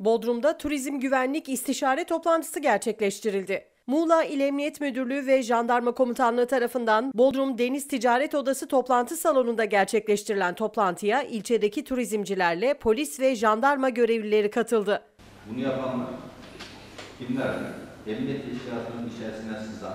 Bodrum'da Turizm Güvenlik istişare Toplantısı gerçekleştirildi. Muğla İl Emniyet Müdürlüğü ve Jandarma Komutanlığı tarafından Bodrum Deniz Ticaret Odası toplantı salonunda gerçekleştirilen toplantıya ilçedeki turizmcilerle polis ve jandarma görevlileri katıldı. Bunu yapanlar kimlerdi? Emniyet teşkilatının içerisine sızan,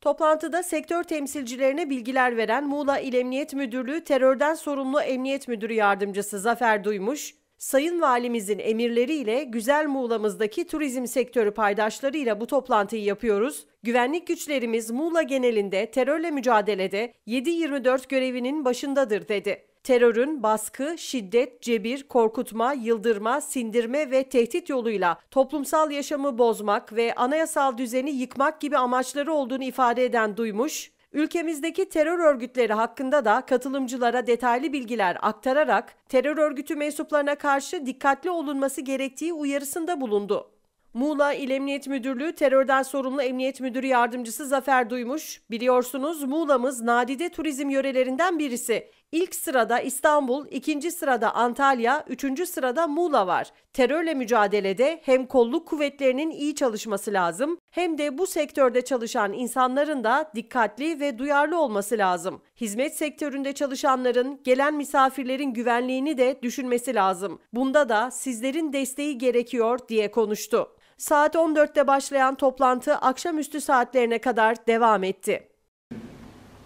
Toplantıda sektör temsilcilerine bilgiler veren Muğla İl Emniyet Müdürlüğü terörden sorumlu Emniyet Müdürü Yardımcısı Zafer Duymuş, Sayın Valimizin emirleriyle Güzel Muğla'mızdaki turizm sektörü paydaşlarıyla bu toplantıyı yapıyoruz. Güvenlik güçlerimiz Muğla genelinde terörle mücadelede 7-24 görevinin başındadır dedi. Terörün baskı, şiddet, cebir, korkutma, yıldırma, sindirme ve tehdit yoluyla toplumsal yaşamı bozmak ve anayasal düzeni yıkmak gibi amaçları olduğunu ifade eden Duymuş, Ülkemizdeki terör örgütleri hakkında da katılımcılara detaylı bilgiler aktararak terör örgütü mensuplarına karşı dikkatli olunması gerektiği uyarısında bulundu. Muğla İl Emniyet Müdürlüğü terörden sorumlu Emniyet Müdürü Yardımcısı Zafer Duymuş, biliyorsunuz Muğla'mız nadide turizm yörelerinden birisi. İlk sırada İstanbul, ikinci sırada Antalya, üçüncü sırada Muğla var. Terörle mücadelede hem kolluk kuvvetlerinin iyi çalışması lazım hem de bu sektörde çalışan insanların da dikkatli ve duyarlı olması lazım. Hizmet sektöründe çalışanların, gelen misafirlerin güvenliğini de düşünmesi lazım. Bunda da sizlerin desteği gerekiyor diye konuştu. Saat 14'te başlayan toplantı akşamüstü saatlerine kadar devam etti.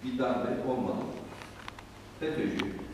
Bir darbe olmadı. FETÖ'cü